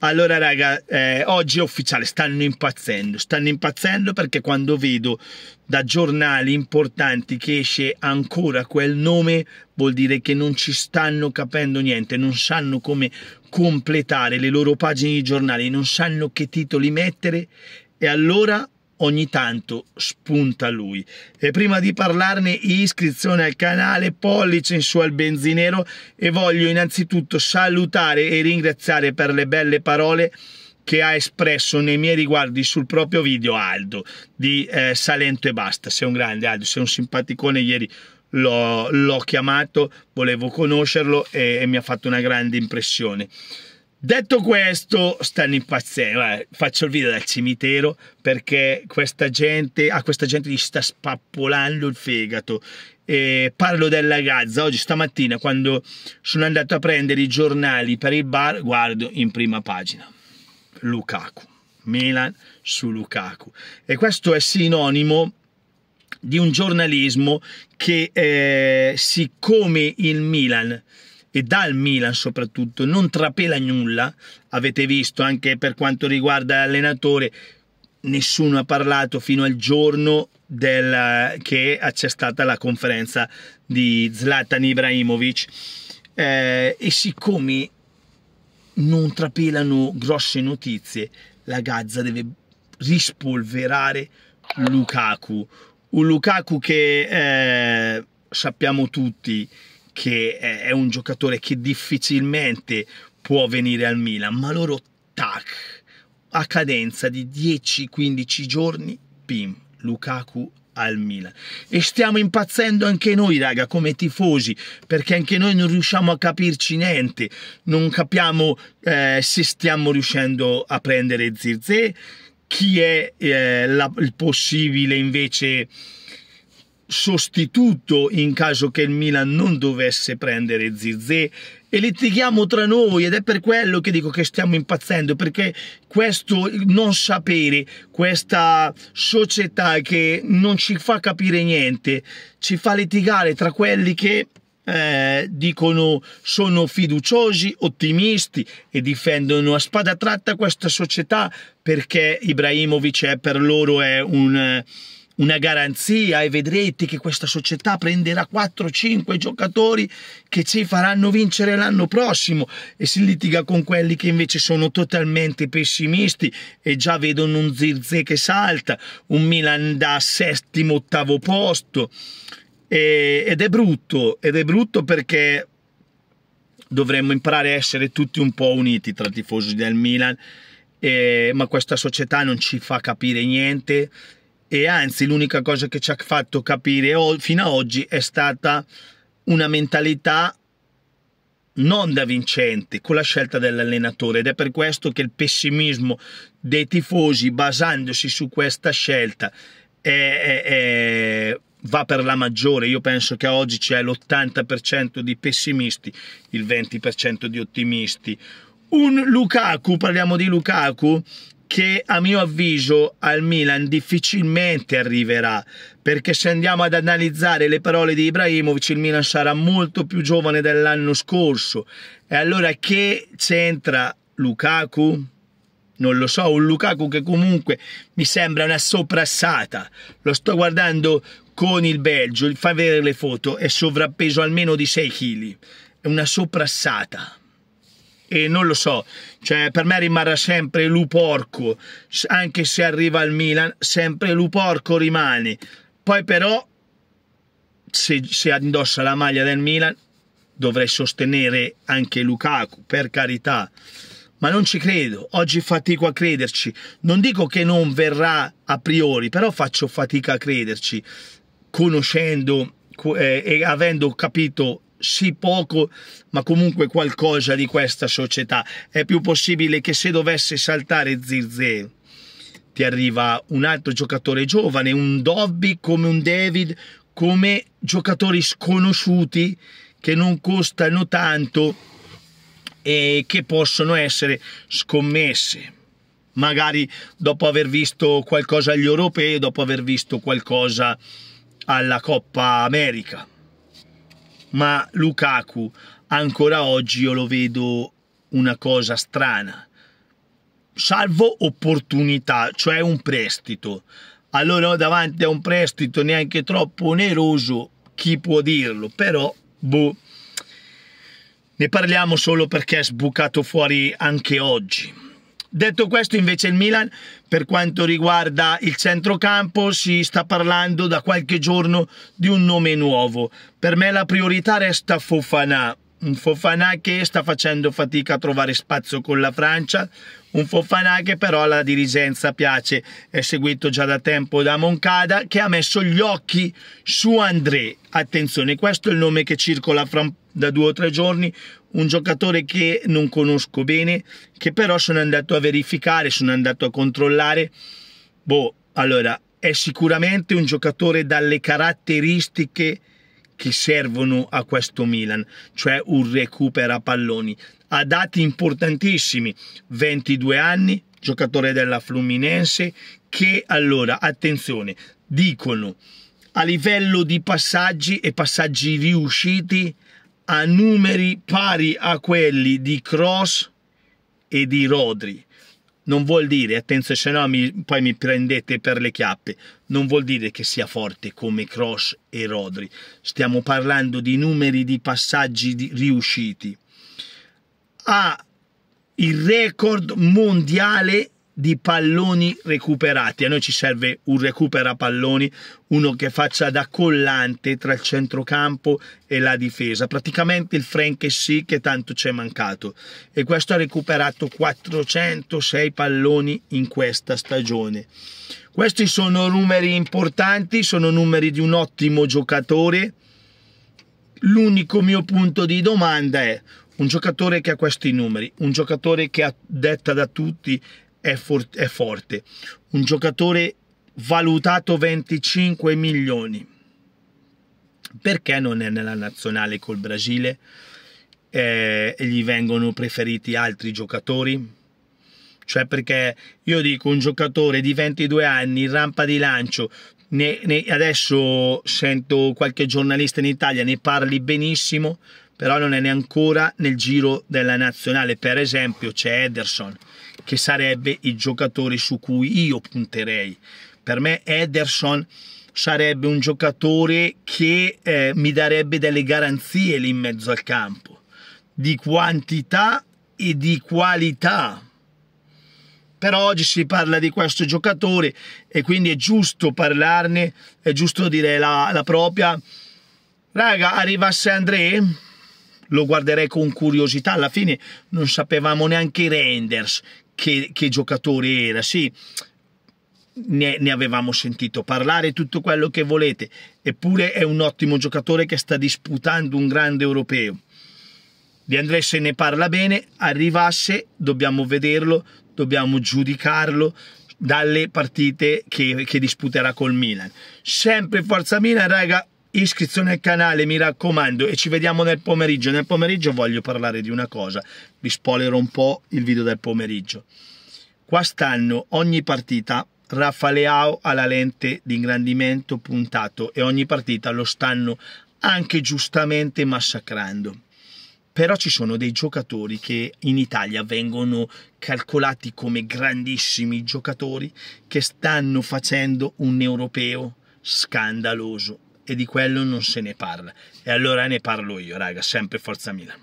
Allora, raga, eh, oggi è ufficiale, stanno impazzendo, stanno impazzendo perché quando vedo da giornali importanti che esce ancora quel nome, vuol dire che non ci stanno capendo niente, non sanno come completare le loro pagine di giornali, non sanno che titoli mettere e allora ogni tanto spunta lui. E prima di parlarne iscrizione al canale, pollice in su al benzinero e voglio innanzitutto salutare e ringraziare per le belle parole che ha espresso nei miei riguardi sul proprio video Aldo di eh, Salento e Basta. Sei un grande Aldo, sei un simpaticone ieri l'ho chiamato, volevo conoscerlo e, e mi ha fatto una grande impressione. Detto questo, stanno impazzendo. faccio il video dal cimitero perché questa gente, a ah, questa gente gli sta spappolando il fegato. E parlo della Gaza. Oggi, stamattina, quando sono andato a prendere i giornali per il bar, guardo in prima pagina Lukaku. Milan su Lukaku. E questo è sinonimo di un giornalismo che, eh, siccome il Milan e dal Milan soprattutto non trapela nulla, avete visto anche per quanto riguarda l'allenatore, nessuno ha parlato fino al giorno del, che c'è stata la conferenza di Zlatan Ibrahimovic eh, e siccome non trapelano grosse notizie, la Gazza deve rispolverare Lukaku, un Lukaku che eh, sappiamo tutti che è un giocatore che difficilmente può venire al Milan, ma loro tac, a cadenza di 10-15 giorni, pim, Lukaku al Milan. E stiamo impazzendo anche noi, raga, come tifosi, perché anche noi non riusciamo a capirci niente, non capiamo eh, se stiamo riuscendo a prendere Zirze, chi è eh, la, il possibile invece sostituto in caso che il Milan non dovesse prendere Zizé e litighiamo tra noi ed è per quello che dico che stiamo impazzendo perché questo non sapere questa società che non ci fa capire niente ci fa litigare tra quelli che eh, dicono sono fiduciosi, ottimisti e difendono a spada tratta questa società perché Ibrahimovic è per loro è un una garanzia e vedrete che questa società prenderà 4-5 giocatori che ci faranno vincere l'anno prossimo e si litiga con quelli che invece sono totalmente pessimisti e già vedono un Zirze che salta, un Milan da settimo, ottavo posto e, ed è brutto, ed è brutto perché dovremmo imparare a essere tutti un po' uniti tra tifosi del Milan eh, ma questa società non ci fa capire niente e anzi l'unica cosa che ci ha fatto capire fino ad oggi è stata una mentalità non da vincente con la scelta dell'allenatore ed è per questo che il pessimismo dei tifosi basandosi su questa scelta è, è, è, va per la maggiore io penso che oggi c'è l'80% di pessimisti il 20% di ottimisti un Lukaku parliamo di Lukaku che a mio avviso al Milan difficilmente arriverà perché se andiamo ad analizzare le parole di Ibrahimovic il Milan sarà molto più giovane dell'anno scorso e allora che c'entra Lukaku? Non lo so, un Lukaku che comunque mi sembra una soprassata. Lo sto guardando con il Belgio, fa vedere le foto, è sovrappeso almeno di 6 kg. È una soprassata e non lo so, cioè per me rimarrà sempre Luporco, anche se arriva al Milan, sempre Luporco rimane. Poi però, se, se indossa la maglia del Milan, dovrei sostenere anche Lukaku, per carità. Ma non ci credo, oggi fatico a crederci. Non dico che non verrà a priori, però faccio fatica a crederci, conoscendo eh, e avendo capito sì poco, ma comunque qualcosa di questa società. È più possibile che se dovesse saltare Zirze ti arriva un altro giocatore giovane, un Dobby come un David, come giocatori sconosciuti che non costano tanto e che possono essere scommesse. Magari dopo aver visto qualcosa agli europei, dopo aver visto qualcosa alla Coppa America ma Lukaku ancora oggi io lo vedo una cosa strana, salvo opportunità, cioè un prestito. Allora davanti a un prestito neanche troppo oneroso, chi può dirlo? Però, boh, ne parliamo solo perché è sbucato fuori anche oggi. Detto questo invece il Milan per quanto riguarda il centrocampo si sta parlando da qualche giorno di un nome nuovo. Per me la priorità resta Fofana, un Fofana che sta facendo fatica a trovare spazio con la Francia, un Fofana che però alla dirigenza piace, è seguito già da tempo da Moncada che ha messo gli occhi su André. Attenzione, questo è il nome che circola fra, da due o tre giorni, un giocatore che non conosco bene, che però sono andato a verificare, sono andato a controllare. Boh, allora, è sicuramente un giocatore dalle caratteristiche che servono a questo Milan, cioè un recupero a palloni. Ha dati importantissimi, 22 anni, giocatore della Fluminense, che allora, attenzione, dicono a livello di passaggi e passaggi riusciti a numeri pari a quelli di Cross e di Rodri non vuol dire, attenzione se no mi, poi mi prendete per le chiappe, non vuol dire che sia forte come Cross e Rodri, stiamo parlando di numeri di passaggi di, riusciti. Ha il record mondiale di palloni recuperati. A noi ci serve un recupera palloni, uno che faccia da collante tra il centrocampo e la difesa. Praticamente il Frank sì che tanto ci è mancato. E questo ha recuperato 406 palloni in questa stagione. Questi sono numeri importanti, sono numeri di un ottimo giocatore. L'unico mio punto di domanda è un giocatore che ha questi numeri, un giocatore che ha detta da tutti è, for- è forte. Un giocatore valutato 25 milioni. Perché non è nella nazionale col Brasile? Eh, e gli vengono preferiti altri giocatori? Cioè perché io dico un giocatore di 22 anni, in rampa di lancio, ne, ne, adesso sento qualche giornalista in Italia, ne parli benissimo, però non è neanche nel giro della nazionale. Per esempio c'è Ederson che sarebbe il giocatore su cui io punterei. Per me Ederson sarebbe un giocatore che eh, mi darebbe delle garanzie lì in mezzo al campo, di quantità e di qualità. Per oggi si parla di questo giocatore e quindi è giusto parlarne, è giusto dire la, la propria. Raga, arrivasse André? lo guarderei con curiosità. Alla fine non sapevamo neanche i renders che, che giocatore era, sì, ne, ne, avevamo sentito parlare tutto quello che volete, eppure è un ottimo giocatore che sta disputando un grande europeo. Di Andrè se ne parla bene, arrivasse, dobbiamo vederlo, dobbiamo giudicarlo dalle partite che, che disputerà col Milan. Sempre Forza Milan, raga, iscrizione al canale mi raccomando e ci vediamo nel pomeriggio nel pomeriggio voglio parlare di una cosa vi spoilerò un po' il video del pomeriggio qua stanno ogni partita Rafa Leao ha la lente di ingrandimento puntato e ogni partita lo stanno anche giustamente massacrando però ci sono dei giocatori che in Italia vengono calcolati come grandissimi giocatori che stanno facendo un europeo scandaloso e di quello non se ne parla. E allora ne parlo io, raga, sempre Forza Milan.